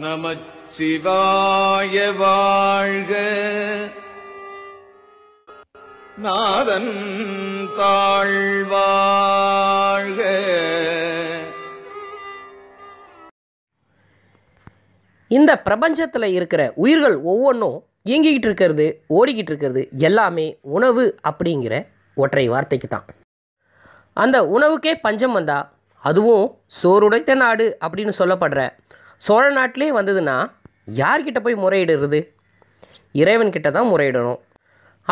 நமச்சிவாய வாழ்க நாதன் தாழ்வாழ்க இந்த பிரபஞ்சத்தில் இருக்கிற உயிர்கள் ஒவ்வொன்றும் இயங்கிக்கிட்டு இருக்கிறது ஓடிக்கிட்டு இருக்கிறது எல்லாமே உணவு அப்படிங்கிற ஒற்றை வார்த்தைக்கு தான் அந்த உணவுக்கே பஞ்சம் வந்தால் அதுவும் சோறுடைத்த நாடு அப்படின்னு சொல்லப்படுற சோழ நாட்டிலே வந்ததுன்னா யார்கிட்ட போய் முறையிடுறது இறைவன்கிட்ட தான் முறையிடணும்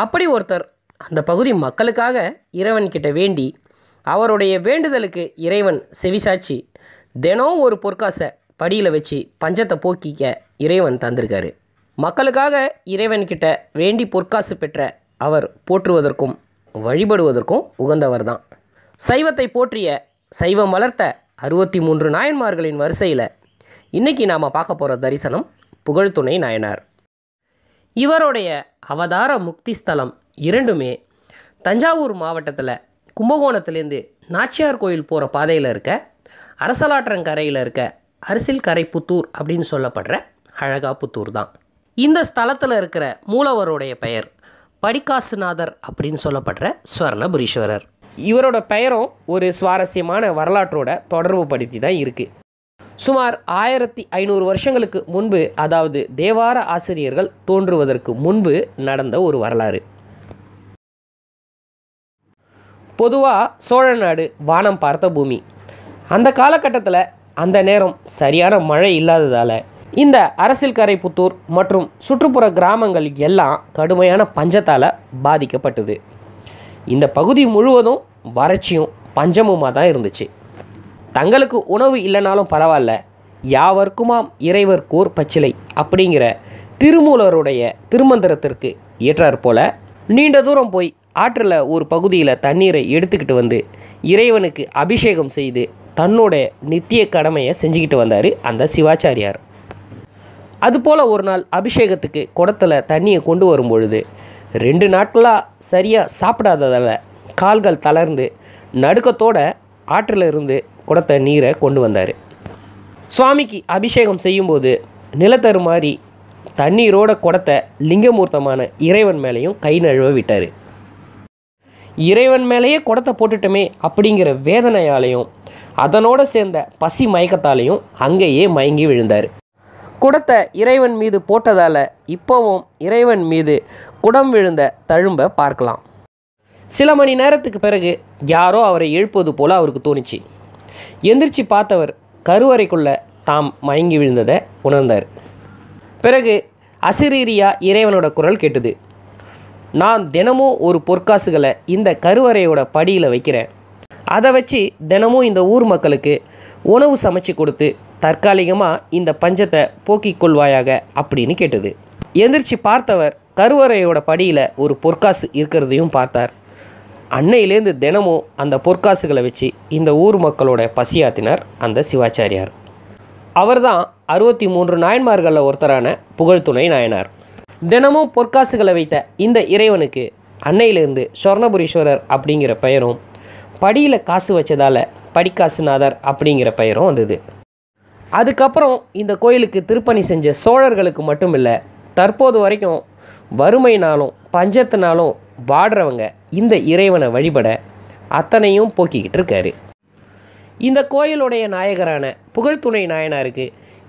அப்படி ஒருத்தர் அந்த பகுதி மக்களுக்காக இறைவன்கிட்ட வேண்டி அவருடைய வேண்டுதலுக்கு இறைவன் செவிசாச்சி தினம் ஒரு பொற்காசை படியில் வச்சு பஞ்சத்தை போக்கிக்க இறைவன் தந்திருக்காரு மக்களுக்காக இறைவன்கிட்ட வேண்டி பொற்காசு பெற்ற அவர் போற்றுவதற்கும் வழிபடுவதற்கும் உகந்தவர் தான் சைவத்தை போற்றிய சைவம் வளர்த்த அறுபத்தி மூன்று நாயன்மார்களின் வரிசையில் இன்றைக்கி நாம் பார்க்க போகிற தரிசனம் புகழ்துணை நாயனார் இவருடைய அவதார முக்தி ஸ்தலம் இரண்டுமே தஞ்சாவூர் மாவட்டத்தில் கும்பகோணத்துலேருந்து நாச்சியார் கோயில் போகிற பாதையில் இருக்க அரசலாற்றங்கரையில் இருக்க அரசியல் கரை புத்தூர் அப்படின்னு சொல்லப்படுற அழகா புத்தூர் தான் இந்த ஸ்தலத்தில் இருக்கிற மூலவருடைய பெயர் படிக்காசுநாதர் அப்படின்னு சொல்லப்படுற ஸ்வர்ணபுரீஸ்வரர் இவரோட பெயரும் ஒரு சுவாரஸ்யமான வரலாற்றோட தொடர்பு படுத்தி தான் இருக்குது சுமார் ஆயிரத்தி ஐநூறு வருஷங்களுக்கு முன்பு அதாவது தேவார ஆசிரியர்கள் தோன்றுவதற்கு முன்பு நடந்த ஒரு வரலாறு பொதுவாக சோழ நாடு வானம் பார்த்த பூமி அந்த காலகட்டத்தில் அந்த நேரம் சரியான மழை இல்லாததால் இந்த அரசியல் கரை புத்தூர் மற்றும் சுற்றுப்புற கிராமங்கள் எல்லாம் கடுமையான பஞ்சத்தால் பாதிக்கப்பட்டது இந்த பகுதி முழுவதும் வறட்சியும் பஞ்சமுமாக தான் இருந்துச்சு தங்களுக்கு உணவு இல்லைனாலும் பரவாயில்ல யாவர்க்குமாம் கூர் பச்சிலை அப்படிங்கிற திருமூலருடைய திருமந்திரத்திற்கு ஏற்றாற் போல நீண்ட தூரம் போய் ஆற்றில் ஒரு பகுதியில் தண்ணீரை எடுத்துக்கிட்டு வந்து இறைவனுக்கு அபிஷேகம் செய்து தன்னோட நித்திய கடமையை செஞ்சுக்கிட்டு வந்தார் அந்த சிவாச்சாரியார் அதுபோல் ஒரு நாள் அபிஷேகத்துக்கு குடத்தில் தண்ணியை கொண்டு வரும் பொழுது ரெண்டு நாட்களாக சரியாக சாப்பிடாததால் கால்கள் தளர்ந்து நடுக்கத்தோட ஆற்றில் இருந்து குடத்தை நீரை கொண்டு வந்தார் சுவாமிக்கு அபிஷேகம் செய்யும்போது நிலத்தரு மாதிரி தண்ணீரோட குடத்தை லிங்கமூர்த்தமான இறைவன் மேலேயும் கை நழுவ விட்டார் இறைவன் மேலேயே குடத்தை போட்டுட்டோமே அப்படிங்கிற வேதனையாலையும் அதனோடு சேர்ந்த பசி மயக்கத்தாலையும் அங்கேயே மயங்கி விழுந்தார் குடத்தை இறைவன் மீது போட்டதால் இப்போவும் இறைவன் மீது குடம் விழுந்த தழும்ப பார்க்கலாம் சில மணி நேரத்துக்கு பிறகு யாரோ அவரை எழுப்பது போல அவருக்கு தோணுச்சு எந்திரிச்சு பார்த்தவர் கருவறைக்குள்ள தாம் மயங்கி விழுந்ததை உணர்ந்தார் பிறகு அசிரீரியா இறைவனோட குரல் கேட்டது நான் தினமும் ஒரு பொற்காசுகளை இந்த கருவறையோட படியில் வைக்கிறேன் அதை வச்சு தினமும் இந்த ஊர் மக்களுக்கு உணவு சமைச்சு கொடுத்து தற்காலிகமாக இந்த பஞ்சத்தை போக்கிக் கொள்வாயாக அப்படின்னு கேட்டது எந்திரிச்சு பார்த்தவர் கருவறையோட படியில் ஒரு பொற்காசு இருக்கிறதையும் பார்த்தார் அன்னையிலேருந்து தினமும் அந்த பொற்காசுகளை வச்சு இந்த ஊர் மக்களோட பசியாத்தினார் அந்த சிவாச்சாரியார் அவர் தான் அறுபத்தி மூன்று நாயன்மார்களில் ஒருத்தரான புகழ்துணை நாயனார் தினமும் பொற்காசுகளை வைத்த இந்த இறைவனுக்கு அன்னையிலேருந்து சொர்ணபுரீஸ்வரர் அப்படிங்கிற பெயரும் படியில் காசு வச்சதால் படிக்காசுநாதர் அப்படிங்கிற பெயரும் வந்தது அதுக்கப்புறம் இந்த கோயிலுக்கு திருப்பணி செஞ்ச சோழர்களுக்கு மட்டும் இல்லை தற்போது வரைக்கும் வறுமைனாலும் பஞ்சத்தினாலும் வாடுறவங்க இந்த இறைவனை வழிபட அத்தனையும் போக்கிக்கிட்டு இருக்காரு இந்த கோயிலுடைய நாயகரான புகழ்துணை நாயனாருக்கு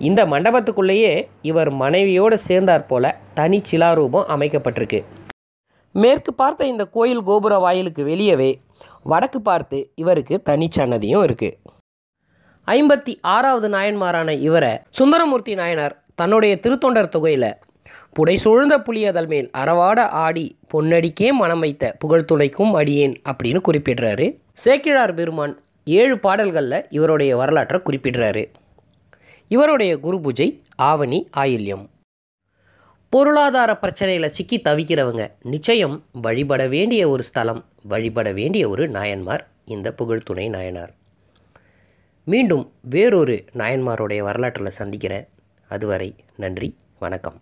இந்த மண்டபத்துக்குள்ளேயே இவர் மனைவியோடு சேர்ந்தார் போல தனி சிலாரூபம் அமைக்கப்பட்டிருக்கு மேற்கு பார்த்த இந்த கோயில் கோபுர வாயிலுக்கு வெளியவே வடக்கு பார்த்து இவருக்கு தனிச்சன்னதியும் இருக்குது ஐம்பத்தி ஆறாவது நாயன்மாரான இவரை சுந்தரமூர்த்தி நாயனார் தன்னுடைய திருத்தொண்டர் தொகையில் புடை சூழ்ந்த புலியதல் மேல் அறவாட ஆடி பொன்னடிக்கே மனம் வைத்த புகழ் துணைக்கும் அடியேன் அப்படின்னு குறிப்பிடுறாரு சேக்கிழார் பெருமான் ஏழு பாடல்களில் இவருடைய வரலாற்றை குறிப்பிடுறாரு இவருடைய குரு பூஜை ஆவணி ஆயில்யம் பொருளாதார பிரச்சனையில் சிக்கி தவிக்கிறவங்க நிச்சயம் வழிபட வேண்டிய ஒரு ஸ்தலம் வழிபட வேண்டிய ஒரு நாயன்மார் இந்த புகழ்துணை நாயனார் மீண்டும் வேறொரு நாயன்மாருடைய வரலாற்றில் சந்திக்கிறேன் அதுவரை நன்றி வணக்கம்